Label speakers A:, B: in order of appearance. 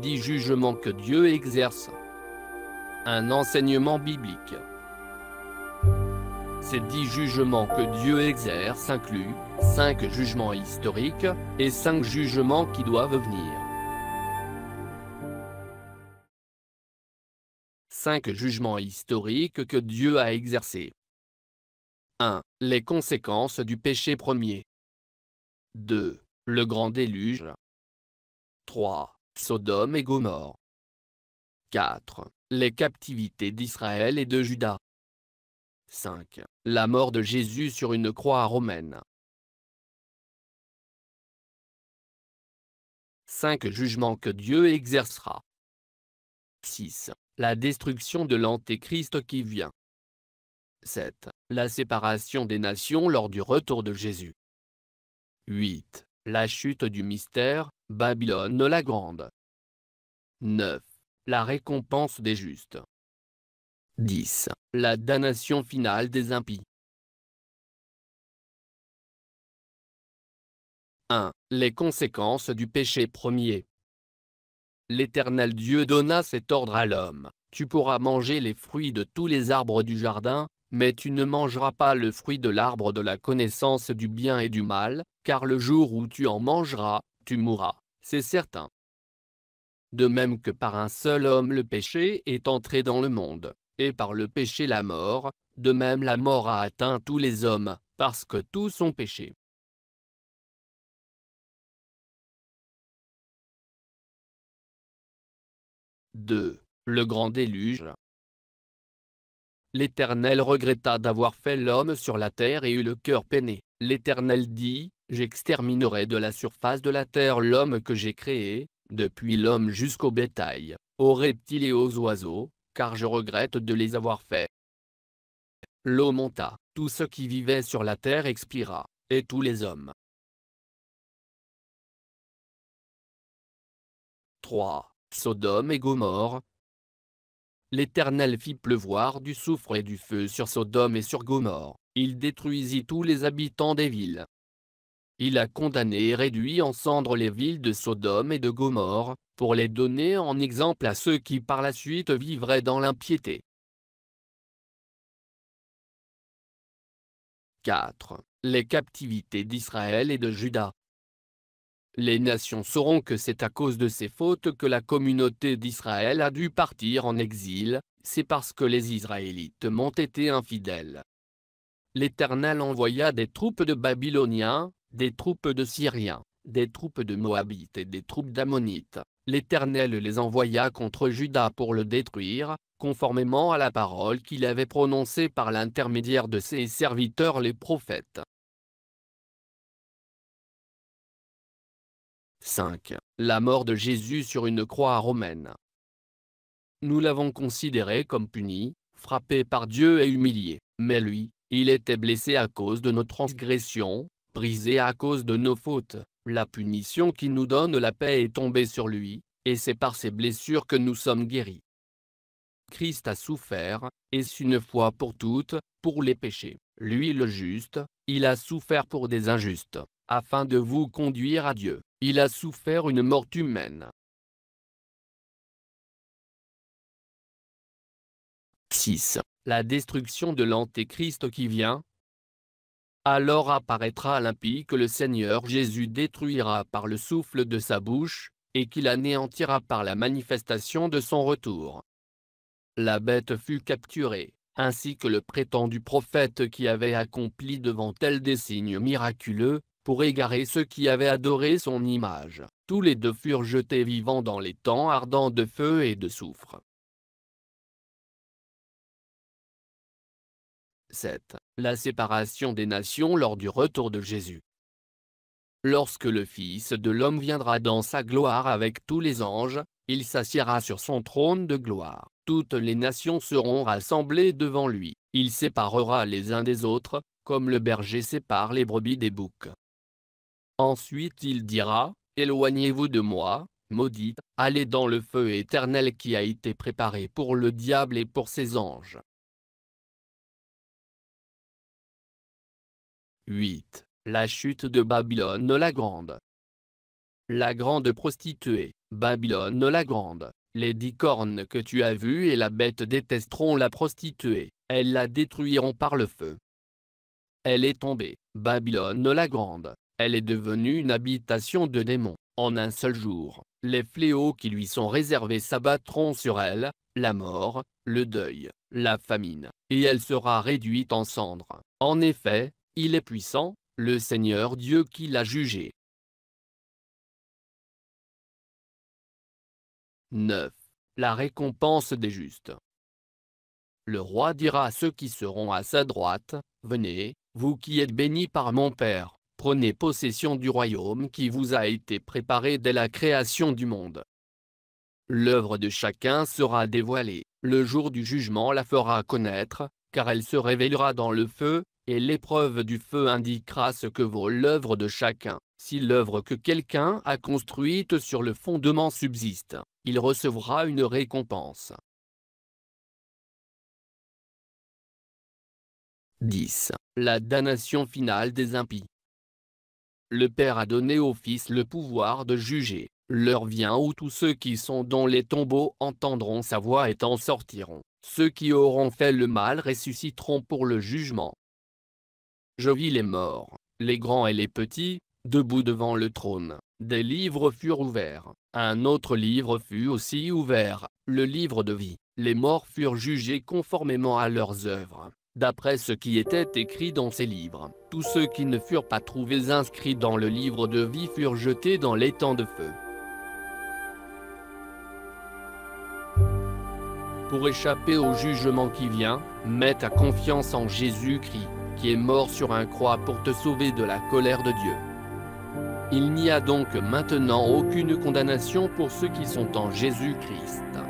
A: dix jugements que Dieu exerce. Un enseignement biblique. Ces dix jugements que Dieu exerce incluent cinq jugements historiques et cinq jugements qui doivent venir. Cinq jugements historiques que Dieu a
B: exercés. 1. Les conséquences du péché premier. 2. Le grand déluge. 3. Sodome et Gomorre. 4. Les captivités d'Israël et de Juda. 5. La mort de Jésus sur une croix romaine. 5 Jugement que Dieu exercera.
A: 6. La destruction de l'Antéchrist qui vient. 7. La séparation des nations lors du retour de Jésus. 8. La chute du mystère, Babylone la Grande. 9. La récompense des justes. 10. La damnation
B: finale des impies.
A: 1. Les conséquences du péché premier. L'Éternel Dieu donna cet ordre à l'homme. Tu pourras manger les fruits de tous les arbres du jardin, mais tu ne mangeras pas le fruit de l'arbre de la connaissance du bien et du mal, car le jour où tu en mangeras, tu mourras, c'est certain. De même que par un seul homme le péché est entré dans le monde, et par le péché la mort, de même la mort a atteint tous les hommes, parce que tous ont péché. 2. Le grand déluge. L'Éternel regretta d'avoir fait l'homme sur la terre et eut le cœur peiné. L'Éternel dit, J'exterminerai de la surface de la terre l'homme que j'ai créé, depuis l'homme jusqu'au bétail, aux reptiles et aux oiseaux, car je regrette de les avoir faits. L'eau monta, tout ce qui vivait sur la terre expira, et tous les hommes.
B: 3. Sodome
A: et Gomorre. L'Éternel fit pleuvoir du soufre et du feu sur Sodome et sur Gomorre, il détruisit tous les habitants des villes, il a condamné et réduit en cendres les villes de Sodome et de Gomorre, pour les donner en exemple à ceux qui par la suite vivraient dans l'impiété. 4. Les captivités d'Israël et de Juda. Les nations sauront que c'est à cause de ces fautes que la communauté d'Israël a dû partir en exil, c'est parce que les Israélites m'ont été infidèles. L'Éternel envoya des troupes de Babyloniens, des troupes de Syriens, des troupes de Moabites et des troupes d'Ammonites. L'Éternel les envoya contre Juda pour le détruire, conformément à la parole qu'il avait prononcée par l'intermédiaire de ses serviteurs les prophètes. 5. La mort de Jésus sur une croix romaine. Nous l'avons considéré comme puni, frappé par Dieu et humilié, mais lui, il était blessé à cause de nos transgressions, brisé à cause de nos fautes. La punition qui nous donne la paix est tombée sur lui, et c'est par ses blessures que nous sommes guéris. Christ a souffert, et c'est une fois pour toutes, pour les péchés. Lui le juste, il a souffert pour des injustes, afin de vous conduire à Dieu. Il a souffert une mort humaine.
B: 6. La destruction de
A: l'antéchrist qui vient, alors apparaîtra l'impie que le Seigneur Jésus détruira par le souffle de sa bouche, et qu'il anéantira par la manifestation de son retour. La bête fut capturée, ainsi que le prétendu prophète qui avait accompli devant elle des signes miraculeux, pour égarer ceux qui avaient adoré son image. Tous les deux furent jetés vivants dans les temps ardents de
B: feu et de soufre.
A: 7. La séparation des nations lors du retour de Jésus. Lorsque le Fils de l'homme viendra dans sa gloire avec tous les anges, il s'assiera sur son trône de gloire. Toutes les nations seront rassemblées devant lui. Il séparera les uns des autres, comme le berger sépare les brebis des boucs. Ensuite il dira, Éloignez-vous de moi, maudite, allez dans le feu éternel qui a été préparé pour le diable et pour ses anges.
B: 8. La chute de Babylone
A: la Grande. La grande prostituée, Babylone la Grande, les dix cornes que tu as vues et la bête détesteront la prostituée, elles la détruiront par le feu. Elle est tombée, Babylone la Grande, elle est devenue une habitation de démons. En un seul jour, les fléaux qui lui sont réservés s'abattront sur elle, la mort, le deuil, la famine, et elle sera réduite en cendres. En effet, il est puissant, le Seigneur Dieu qui l'a jugé. 9. La récompense des justes. Le roi dira à ceux qui seront à sa droite, Venez, vous qui êtes bénis par mon Père, prenez possession du royaume qui vous a été préparé dès la création du monde. L'œuvre de chacun sera dévoilée, le jour du jugement la fera connaître, car elle se révélera dans le feu, et l'épreuve du feu indiquera ce que vaut l'œuvre de chacun. Si l'œuvre que quelqu'un a construite sur le fondement subsiste, il recevra
B: une récompense.
A: 10. La damnation finale des impies. Le Père a donné au Fils le pouvoir de juger. L'heure vient où tous ceux qui sont dans les tombeaux entendront sa voix et en sortiront. Ceux qui auront fait le mal ressusciteront pour le jugement. Je vis les morts, les grands et les petits, debout devant le trône. Des livres furent ouverts. Un autre livre fut aussi ouvert, le livre de vie. Les morts furent jugés conformément à leurs œuvres, d'après ce qui était écrit dans ces livres. Tous ceux qui ne furent pas trouvés inscrits dans le livre de vie furent jetés dans l'étang de feu. Pour échapper au jugement qui vient, mets ta confiance en Jésus-Christ qui est mort sur un croix pour te sauver de la colère de Dieu. Il n'y a donc maintenant aucune condamnation pour ceux qui sont en Jésus-Christ.